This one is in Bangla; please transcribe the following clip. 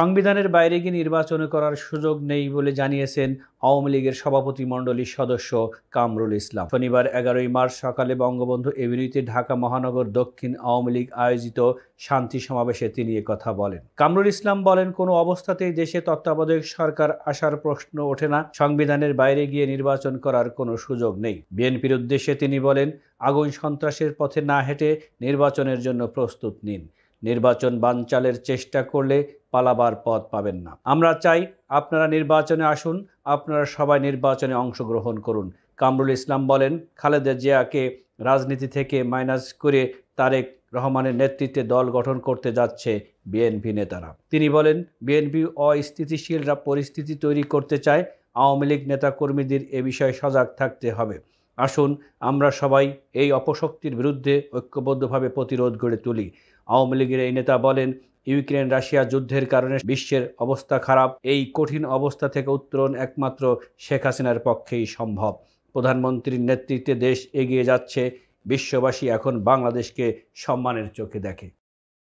সংবিধানের বাইরে গিয়ে নির্বাচন করার সুযোগ নেই বলে জানিয়েছেন আওয়ামী লীগের সভাপতি মণ্ডলীর সদস্য কামরুল ইসলাম শনিবার এগারোই মার্চ সকালে বঙ্গবন্ধু এভিনিউতে ঢাকা মহানগর দক্ষিণ আওয়ামী লীগ আয়োজিত শান্তি সমাবেশে তিনি কথা বলেন কামরুল ইসলাম বলেন কোনো অবস্থাতেই দেশে তত্ত্বাবধায়ক সরকার আসার প্রশ্ন ওঠে না সংবিধানের বাইরে গিয়ে নির্বাচন করার কোনো সুযোগ নেই বিএনপির উদ্দেশ্যে তিনি বলেন আগুন সন্ত্রাসের পথে না হেঁটে নির্বাচনের জন্য প্রস্তুত নিন নির্বাচন বানচালের চেষ্টা করলে পালাবার পথ পাবেন না আমরা চাই আপনারা নির্বাচনে আসুন আপনারা সবাই নির্বাচনে অংশগ্রহণ করুন কামরুল ইসলাম বলেন খালেদা জিয়াকে রাজনীতি থেকে মাইনাস করে তারেক রহমানের নেতৃত্বে দল গঠন করতে যাচ্ছে বিএনপি নেতারা তিনি বলেন বিএনপি অস্থিতিশীলরা পরিস্থিতি তৈরি করতে চায় আওয়ামী লীগ নেতাকর্মীদের এ বিষয়ে সজাগ থাকতে হবে আসুন আমরা সবাই এই অপশক্তির বিরুদ্ধে ঐক্যবদ্ধভাবে প্রতিরোধ গড়ে তুলি আওয়ামী লীগের এই নেতা বলেন ইউক্রেন রাশিয়া যুদ্ধের কারণে বিশ্বের অবস্থা খারাপ এই কঠিন অবস্থা থেকে উত্তরণ একমাত্র শেখ হাসিনার পক্ষেই সম্ভব প্রধানমন্ত্রীর নেতৃত্বে দেশ এগিয়ে যাচ্ছে বিশ্ববাসী এখন বাংলাদেশকে সম্মানের চোখে দেখে